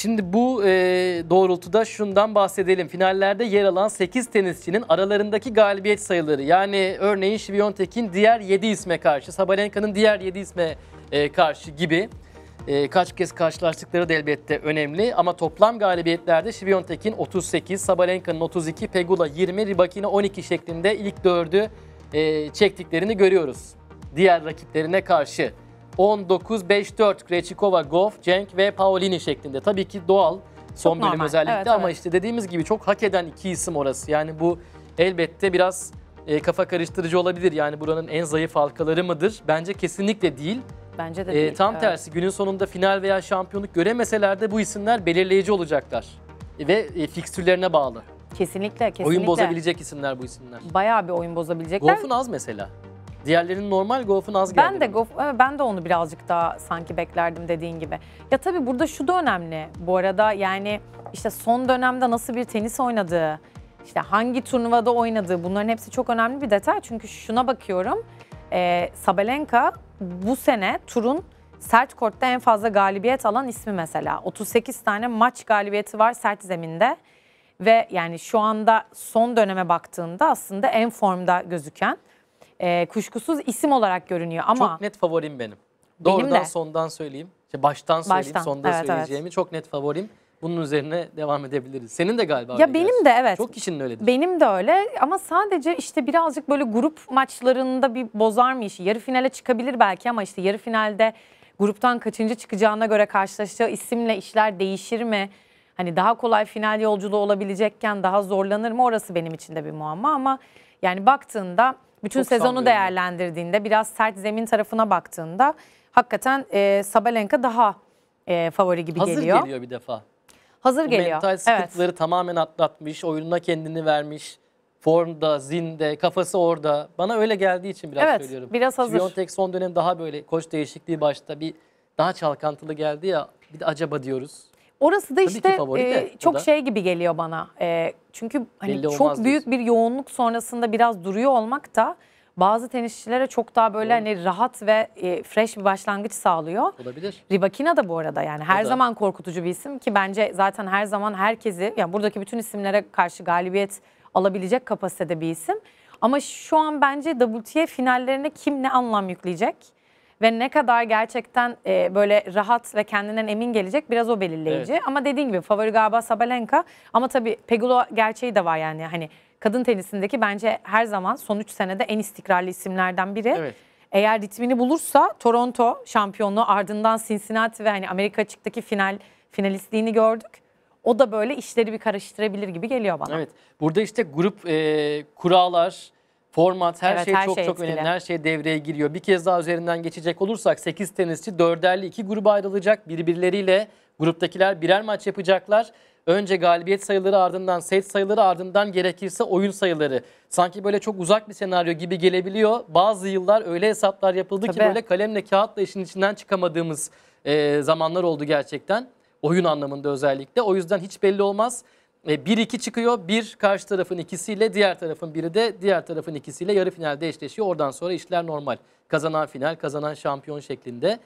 Şimdi bu e, doğrultuda şundan bahsedelim. Finallerde yer alan 8 tenisçinin aralarındaki galibiyet sayıları. Yani örneğin Şiviyontek'in diğer 7 isme karşı, Sabalenka'nın diğer 7 isme e, karşı gibi. E, kaç kez karşılaştıkları da elbette önemli ama toplam galibiyetlerde Şiviyontek'in 38, Sabalenka'nın 32, Pegula 20, Ribakina 12 şeklinde ilk dördü e, çektiklerini görüyoruz. Diğer rakiplerine karşı. 19-5-4 Krejcikova, Goff, Cenk ve Paolini şeklinde. Tabii ki doğal son çok bölüm normal. özellikle evet, ama evet. işte dediğimiz gibi çok hak eden iki isim orası. Yani bu elbette biraz e, kafa karıştırıcı olabilir. Yani buranın en zayıf halkaları mıdır? Bence kesinlikle değil. Bence de e, değil. tam evet. tersi günün sonunda final veya şampiyonluk göremeseler de bu isimler belirleyici olacaklar. E, ve e, fikstürlerine bağlı. Kesinlikle, kesinlikle. Oyun bozabilecek isimler bu isimler. Bayağı bir oyun bozabilecekler. Goff'un az mesela. Diğerlerinin normal golf'un az geldi. Ben de golf, ben de onu birazcık daha sanki beklerdim dediğin gibi. Ya tabii burada şu da önemli. Bu arada yani işte son dönemde nasıl bir tenis oynadığı, işte hangi turnuvada oynadığı bunların hepsi çok önemli bir detay. Çünkü şuna bakıyorum. E, Sabalenka bu sene turun sert kortta en fazla galibiyet alan ismi mesela. 38 tane maç galibiyeti var sert zeminde. Ve yani şu anda son döneme baktığında aslında en formda gözüken e, kuşkusuz isim olarak görünüyor ama Çok net favorim benim. Benim Doğrudan de. sondan söyleyeyim. İşte baştan söyleyeyim, Baştan, sonda evet, söyleyeceğimi. Çok net favorim. Bunun üzerine devam edebiliriz. Senin de galiba ya benim de evet. Çok kişinin öyledir. Benim de öyle ama sadece işte birazcık böyle grup maçlarında bir bozar mı işi? Yarı finale çıkabilir belki ama işte yarı finalde gruptan kaçıncı çıkacağına göre karşılaşacağı isimle işler değişir mi? Hani daha kolay final yolculuğu olabilecekken daha zorlanır mı? Orası benim için de bir muamma ama yani baktığında bütün Çok sezonu değerlendirdiğinde biraz sert zemin tarafına baktığında hakikaten e, Sabalenka daha e, favori gibi Hazır geliyor. Hazır geliyor bir defa. Hazır Bu geliyor. Mental sıkıntıları evet. tamamen atlatmış, oyununa kendini vermiş. Formda, zinde, kafası orada. Bana öyle geldiği için biraz evet, söylüyorum. biraz hazır. Siviontek son dönem daha böyle koç değişikliği başta bir daha çalkantılı geldi ya. Bir de acaba diyoruz. Orası da işte ki favori e, çok da. şey gibi geliyor bana. E, çünkü hani Belli çok büyük diyorsun. bir yoğunluk sonrasında biraz duruyor olmak da bazı tenisçilere çok daha böyle hani rahat ve e, fresh bir başlangıç sağlıyor. Olabilir. Ribakina da bu arada yani her zaman korkutucu bir isim ki bence zaten her zaman herkesi yani buradaki bütün isimlere karşı galibiyet alabilecek kapasitede bir isim. Ama şu an bence WTA finallerine kim ne anlam yükleyecek? ve ne kadar gerçekten e, böyle rahat ve kendinden emin gelecek biraz o belirleyici. Evet. Ama dediğin gibi favori galiba Sabalenka ama tabii Pegula gerçeği de var yani hani kadın tenisindeki bence her zaman son 3 senede en istikrarlı isimlerden biri. Evet. Eğer ritmini bulursa Toronto şampiyonluğu ardından Cincinnati ve hani Amerika açıktaki final finalistliğini gördük. O da böyle işleri bir karıştırabilir gibi geliyor bana. Evet. Burada işte grup e, kurallar, Format her evet, şey her çok şey çok etkili. önemli. Her şey devreye giriyor. Bir kez daha üzerinden geçecek olursak 8 tenisçi dörderli iki gruba ayrılacak. Birbirleriyle gruptakiler birer maç yapacaklar. Önce galibiyet sayıları ardından set sayıları ardından gerekirse oyun sayıları. Sanki böyle çok uzak bir senaryo gibi gelebiliyor. Bazı yıllar öyle hesaplar yapıldı Tabii. ki böyle kalemle kağıtla işin içinden çıkamadığımız e, zamanlar oldu gerçekten. Oyun anlamında özellikle. O yüzden hiç belli olmaz. E, bir iki çıkıyor. Bir karşı tarafın ikisiyle diğer tarafın biri de diğer tarafın ikisiyle yarı finalde eşleşiyor. Oradan sonra işler normal. Kazanan final, kazanan şampiyon şeklinde.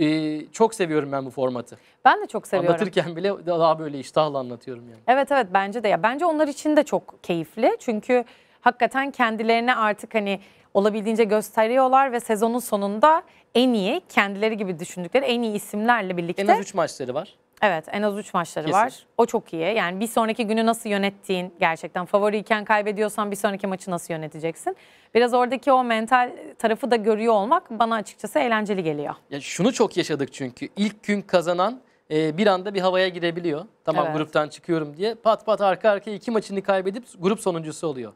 Ee, çok seviyorum ben bu formatı. Ben de çok seviyorum. Anlatırken bile daha böyle iştahla anlatıyorum yani. Evet evet bence de ya. Bence onlar için de çok keyifli. Çünkü hakikaten kendilerine artık hani olabildiğince gösteriyorlar ve sezonun sonunda en iyi kendileri gibi düşündükleri en iyi isimlerle birlikte. En az 3 maçları var. Evet en az 3 maçları Kesin. var. O çok iyi. Yani bir sonraki günü nasıl yönettiğin gerçekten favoriyken kaybediyorsan bir sonraki maçı nasıl yöneteceksin? Biraz oradaki o mental tarafı da görüyor olmak bana açıkçası eğlenceli geliyor. Ya şunu çok yaşadık çünkü ilk gün kazanan e, bir anda bir havaya girebiliyor. Tamam evet. gruptan çıkıyorum diye pat pat arka arkaya iki maçını kaybedip grup sonuncusu oluyor.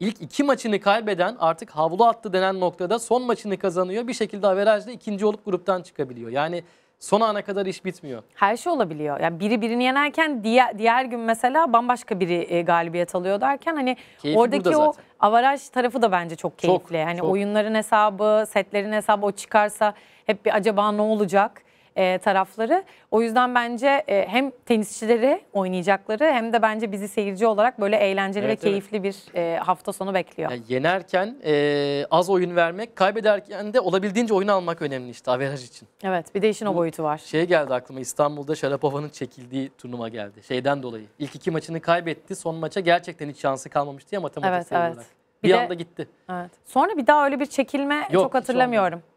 İlk iki maçını kaybeden artık havlu attı denen noktada son maçını kazanıyor. Bir şekilde averajla ikinci olup gruptan çıkabiliyor. Yani Son ana kadar iş bitmiyor. Her şey olabiliyor. Yani biri birini yenerken diğer, diğer gün mesela bambaşka biri e, galibiyet alıyor derken hani Keyfi oradaki o avaraj tarafı da bence çok keyifli. Çok, hani çok. oyunların hesabı, setlerin hesabı o çıkarsa hep bir acaba ne olacak? e, tarafları. O yüzden bence e, hem tenisçileri oynayacakları hem de bence bizi seyirci olarak böyle eğlenceli evet, ve keyifli bir e, hafta sonu bekliyor. Yani yenerken e, az oyun vermek, kaybederken de olabildiğince oyun almak önemli işte averaj için. Evet bir de işin o boyutu var. Şey geldi aklıma İstanbul'da Şarapova'nın çekildiği turnuva geldi. Şeyden dolayı ilk iki maçını kaybetti son maça gerçekten hiç şansı kalmamıştı ya matematiksel evet, evet. olarak. Bir, bir de, anda gitti. Evet. Sonra bir daha öyle bir çekilme Yok, çok hatırlamıyorum.